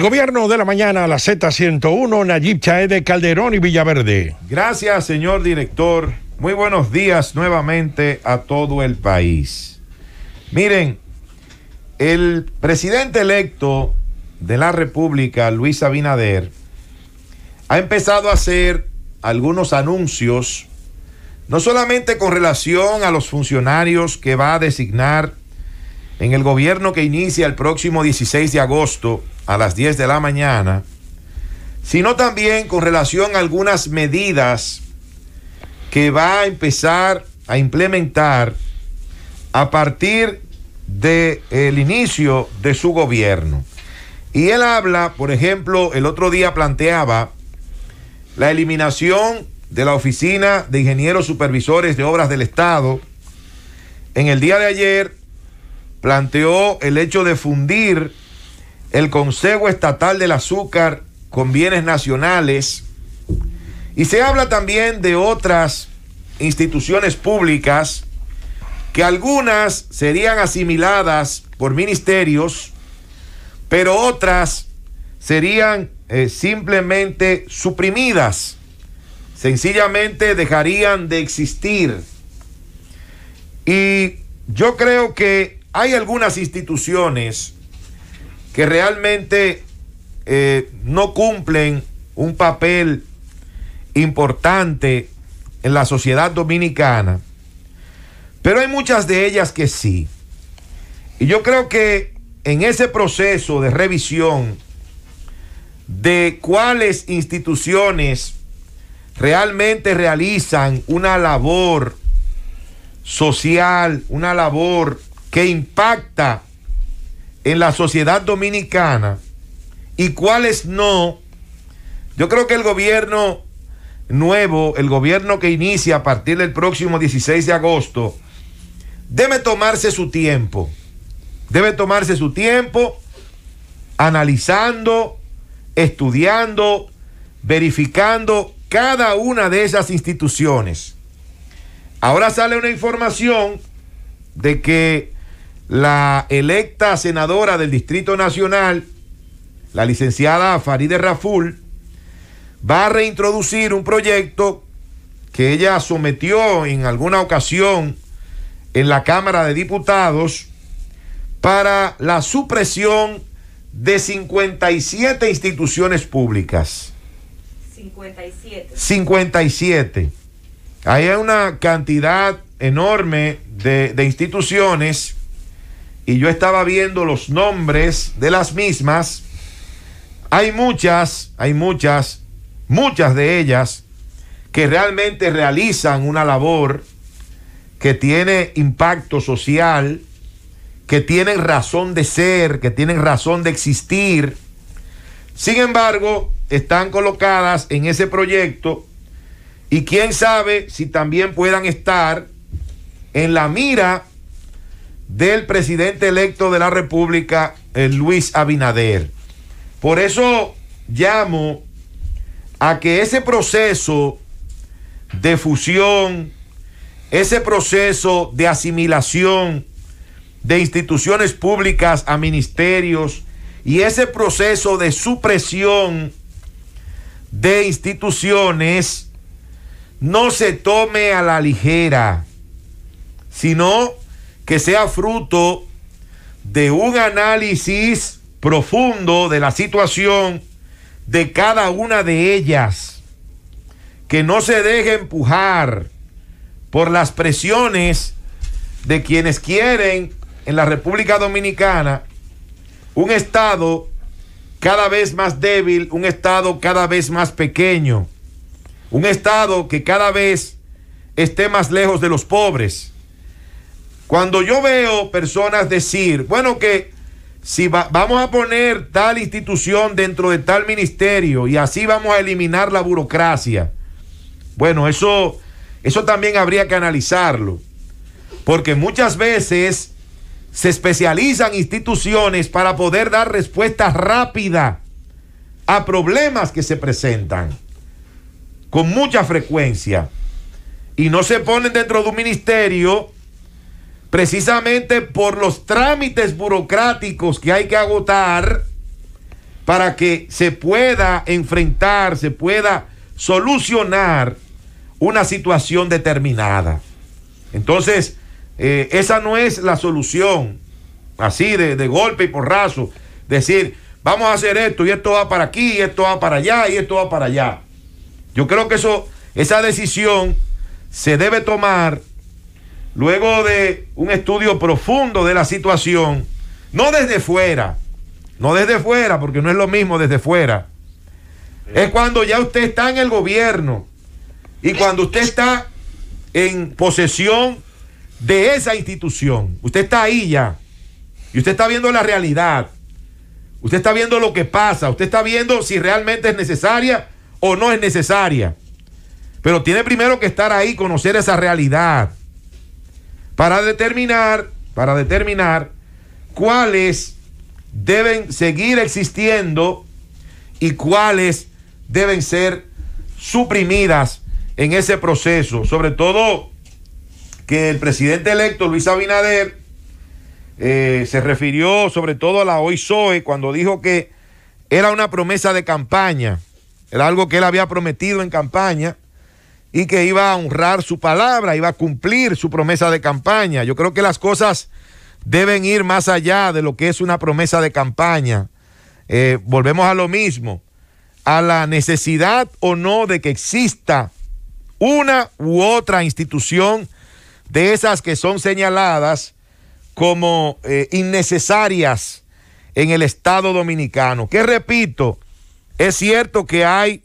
gobierno de la mañana a la Z101, Nayib Chaede, Calderón y Villaverde. Gracias, señor director. Muy buenos días nuevamente a todo el país. Miren, el presidente electo de la República, Luis Abinader, ha empezado a hacer algunos anuncios, no solamente con relación a los funcionarios que va a designar en el gobierno que inicia el próximo 16 de agosto a las 10 de la mañana, sino también con relación a algunas medidas que va a empezar a implementar a partir del el inicio de su gobierno. Y él habla, por ejemplo, el otro día planteaba la eliminación de la Oficina de Ingenieros Supervisores de Obras del Estado. En el día de ayer planteó el hecho de fundir el Consejo Estatal del Azúcar con bienes nacionales y se habla también de otras instituciones públicas que algunas serían asimiladas por ministerios, pero otras serían eh, simplemente suprimidas, sencillamente dejarían de existir. Y yo creo que hay algunas instituciones que realmente eh, no cumplen un papel importante en la sociedad dominicana, pero hay muchas de ellas que sí. Y yo creo que en ese proceso de revisión de cuáles instituciones realmente realizan una labor social, una labor que impacta en la sociedad dominicana y cuáles no. Yo creo que el gobierno nuevo, el gobierno que inicia a partir del próximo 16 de agosto, debe tomarse su tiempo. Debe tomarse su tiempo analizando, estudiando, verificando cada una de esas instituciones. Ahora sale una información de que la electa senadora del Distrito Nacional, la licenciada Faride Raful, va a reintroducir un proyecto que ella sometió en alguna ocasión en la Cámara de Diputados para la supresión de 57 instituciones públicas. 57. 57. hay una cantidad enorme de, de instituciones y yo estaba viendo los nombres de las mismas. Hay muchas, hay muchas, muchas de ellas que realmente realizan una labor que tiene impacto social, que tienen razón de ser, que tienen razón de existir. Sin embargo, están colocadas en ese proyecto y quién sabe si también puedan estar en la mira del presidente electo de la República, Luis Abinader. Por eso llamo a que ese proceso de fusión, ese proceso de asimilación de instituciones públicas a ministerios y ese proceso de supresión de instituciones no se tome a la ligera, sino que sea fruto de un análisis profundo de la situación de cada una de ellas, que no se deje empujar por las presiones de quienes quieren en la República Dominicana un Estado cada vez más débil, un Estado cada vez más pequeño, un Estado que cada vez esté más lejos de los pobres. Cuando yo veo personas decir, bueno, que si vamos a poner tal institución dentro de tal ministerio y así vamos a eliminar la burocracia, bueno, eso, eso también habría que analizarlo, porque muchas veces se especializan instituciones para poder dar respuesta rápida a problemas que se presentan con mucha frecuencia y no se ponen dentro de un ministerio precisamente por los trámites burocráticos que hay que agotar para que se pueda enfrentar, se pueda solucionar una situación determinada. Entonces, eh, esa no es la solución, así de, golpe y porrazo, decir, vamos a hacer esto y esto va para aquí, y esto va para allá, y esto va para allá. Yo creo que eso, esa decisión se debe tomar luego de un estudio profundo de la situación, no desde fuera, no desde fuera, porque no es lo mismo desde fuera, es cuando ya usted está en el gobierno y cuando usted está en posesión de esa institución, usted está ahí ya y usted está viendo la realidad, usted está viendo lo que pasa, usted está viendo si realmente es necesaria o no es necesaria. Pero tiene primero que estar ahí, conocer esa realidad para determinar, para determinar cuáles deben seguir existiendo y cuáles deben ser suprimidas en ese proceso. Sobre todo que el presidente electo Luis Abinader eh, se refirió sobre todo a la OISOE cuando dijo que era una promesa de campaña, era algo que él había prometido en campaña y que iba a honrar su palabra, iba a cumplir su promesa de campaña. Yo creo que las cosas deben ir más allá de lo que es una promesa de campaña. Eh, volvemos a lo mismo, a la necesidad o no de que exista una u otra institución de esas que son señaladas como eh, innecesarias en el Estado dominicano. Que repito, es cierto que hay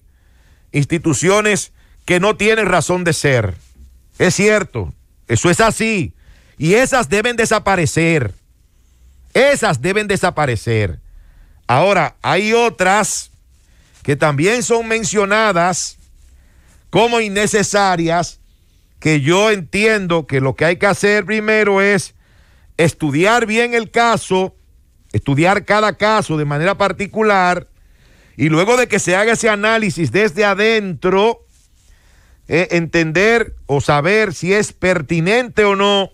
instituciones que no tienen razón de ser. Es cierto, eso es así. Y esas deben desaparecer. Esas deben desaparecer. Ahora, hay otras que también son mencionadas como innecesarias, que yo entiendo que lo que hay que hacer primero es estudiar bien el caso, estudiar cada caso de manera particular, y luego de que se haga ese análisis desde adentro, eh, entender o saber si es pertinente o no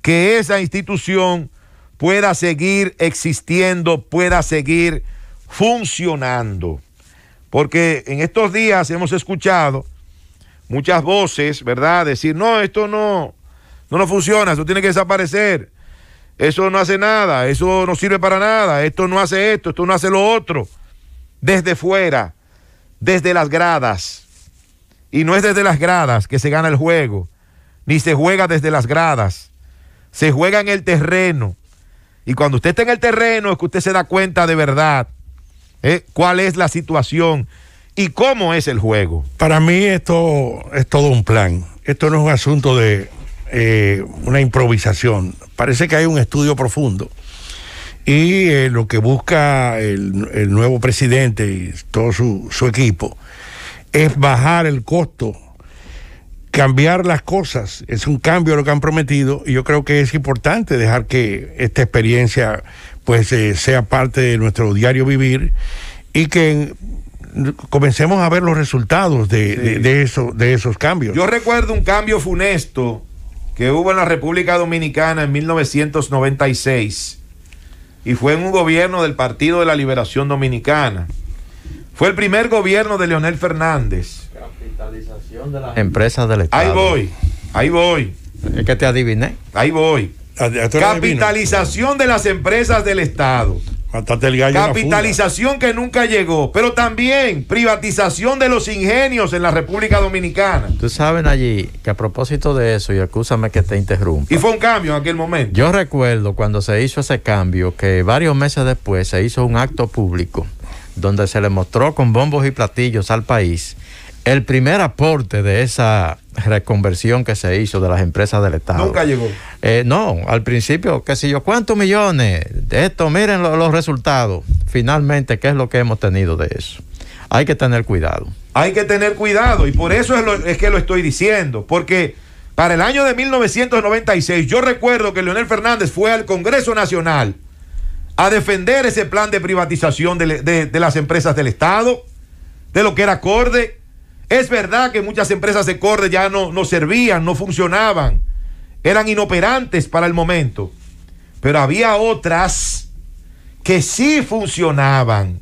que esa institución pueda seguir existiendo, pueda seguir funcionando. Porque en estos días hemos escuchado muchas voces, ¿verdad? Decir, no, esto no, no funciona, eso tiene que desaparecer, eso no hace nada, eso no sirve para nada, esto no hace esto, esto no hace lo otro, desde fuera, desde las gradas. Y no es desde las gradas que se gana el juego, ni se juega desde las gradas. Se juega en el terreno. Y cuando usted está en el terreno es que usted se da cuenta de verdad ¿eh? cuál es la situación y cómo es el juego. Para mí esto es todo un plan. Esto no es un asunto de eh, una improvisación. Parece que hay un estudio profundo. Y eh, lo que busca el, nuevo presidente y todo su, su equipo es bajar el costo, cambiar las cosas. Es un cambio lo que han prometido y yo creo que es importante dejar que esta experiencia pues eh, sea parte de nuestro diario vivir y que comencemos a ver los resultados de, eso, de esos cambios. Yo recuerdo un cambio funesto que hubo en la República Dominicana en 1996 y fue en un gobierno del Partido de la Liberación Dominicana fue el primer gobierno de Leonel Fernández. Capitalización de las empresas del Estado. Ahí voy, ahí voy. Es que te adiviné. Ahí voy. Ah, Capitalización de las empresas del Estado. gallo Capitalización que nunca llegó, pero también privatización de los ingenios en la República Dominicana. Tú sabes allí que a propósito de eso, y acúsame que te interrumpa. Y fue un cambio en aquel momento. Yo recuerdo cuando se hizo ese cambio que varios meses después se hizo un acto público donde se le mostró con bombos y platillos al país el primer aporte de esa reconversión que se hizo de las empresas del Estado. Nunca llegó. Eh, no, al principio, qué sé yo, ¿cuántos millones? De esto, miren los resultados. Finalmente, ¿qué es lo que hemos tenido de eso? Hay que tener cuidado. Hay que tener cuidado y por eso es, es que lo estoy diciendo, porque para el año de 1996 yo recuerdo que Leonel Fernández fue al Congreso Nacional a defender ese plan de privatización de, de, las empresas del Estado, de lo que era Corde, Es verdad que muchas empresas de Corde ya no, no, servían, no funcionaban, eran inoperantes para el momento, pero había otras que sí funcionaban,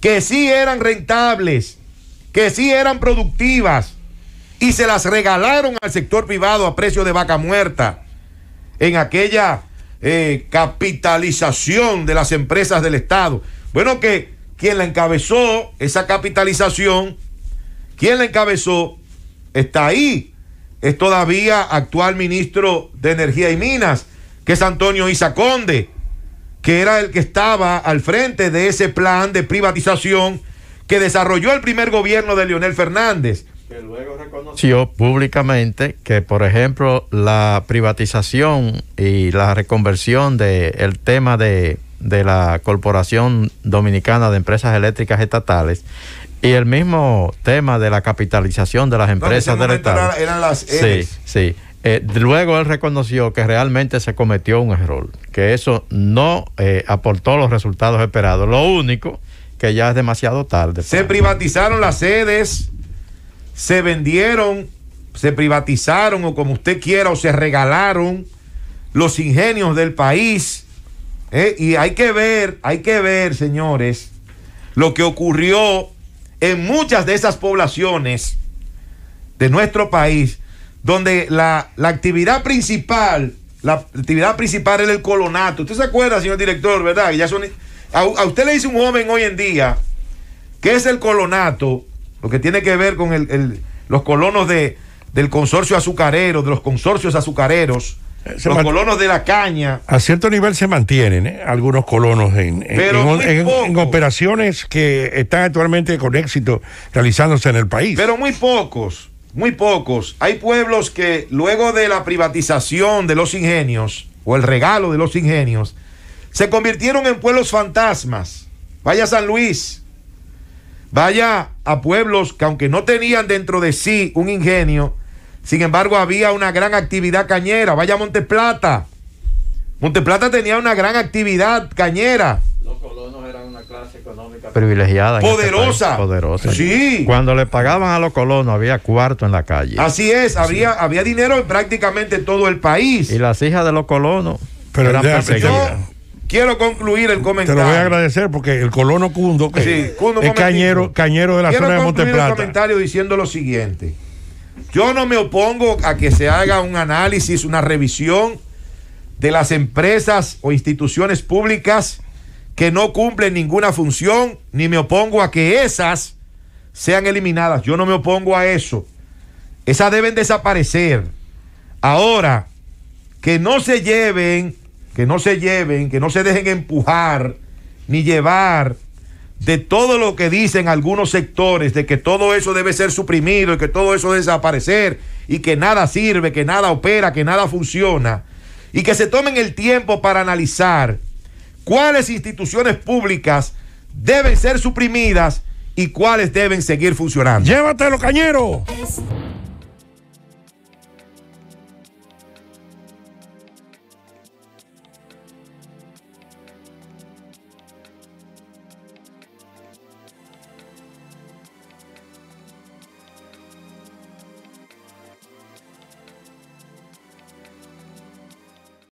que sí eran rentables, que sí eran productivas y se las regalaron al sector privado a precio de vaca muerta en aquella eh, capitalización de las empresas del Estado. Bueno, que quien la encabezó, esa capitalización, quien la encabezó, está ahí. Es todavía actual ministro de Energía y Minas, que es Antonio Isaconde que era el que estaba al frente de ese plan de privatización que desarrolló el primer gobierno de Leonel Fernández que luego reconoció públicamente que, por ejemplo, la privatización y la reconversión del de tema de, de la Corporación Dominicana de Empresas Eléctricas Estatales y el mismo tema de la capitalización de las empresas no, del Estado. eran las Sí, sí. Eh, luego él reconoció que realmente se cometió un error, que eso no eh, aportó los resultados esperados. Lo único que ya es demasiado tarde. Se privatizaron las sedes se vendieron, se privatizaron o como usted quiera, o se regalaron los ingenios del país. Eh, y hay que ver, hay que ver, señores, lo que ocurrió en muchas de esas poblaciones de nuestro país, donde la, la actividad principal, la actividad principal era el colonato. ¿Usted se acuerda, señor director, verdad? Ya son, a, usted le dice un joven hoy en día que es el colonato lo que tiene que ver con el, los colonos de, del consorcio azucarero, de los consorcios azucareros, eh, los colonos de la caña. A cierto nivel se mantienen ¿eh? algunos colonos en, en, en, operaciones que están actualmente con éxito realizándose en el país. Pero muy pocos, muy pocos. Hay pueblos que luego de la privatización de los ingenios o el regalo de los ingenios, se convirtieron en pueblos fantasmas. Vaya San Luis, Vaya a pueblos que aunque no tenían dentro de sí un ingenio, sin embargo había una gran actividad cañera. Vaya a Monteplata. Plata tenía una gran actividad cañera. Los colonos eran una clase económica privilegiada. Este poderosa. poderosa. Sí. Cuando le pagaban a los colonos había cuarto en la calle. Así es, había, había dinero en prácticamente todo el país. Y las hijas de los colonos pero eran perseguidas. Quiero concluir el comentario. Te lo voy a agradecer porque el colono Cundo, es cañero, cañero de la zona de Quiero concluir el comentario diciendo lo siguiente. Yo no me opongo a que se haga un análisis, una revisión de las empresas o instituciones públicas que no cumplen ninguna función, ni me opongo a que esas sean eliminadas. Yo no me opongo a eso. Esas deben desaparecer. Ahora, que no se lleven que no se lleven, que no se dejen empujar ni llevar de todo lo que dicen algunos sectores, de que todo eso debe ser suprimido y que todo eso debe desaparecer y que nada sirve, que nada opera, que nada funciona, y que se tomen el tiempo para analizar cuáles instituciones públicas deben ser suprimidas y cuáles deben seguir funcionando. Llévatelo, cañero.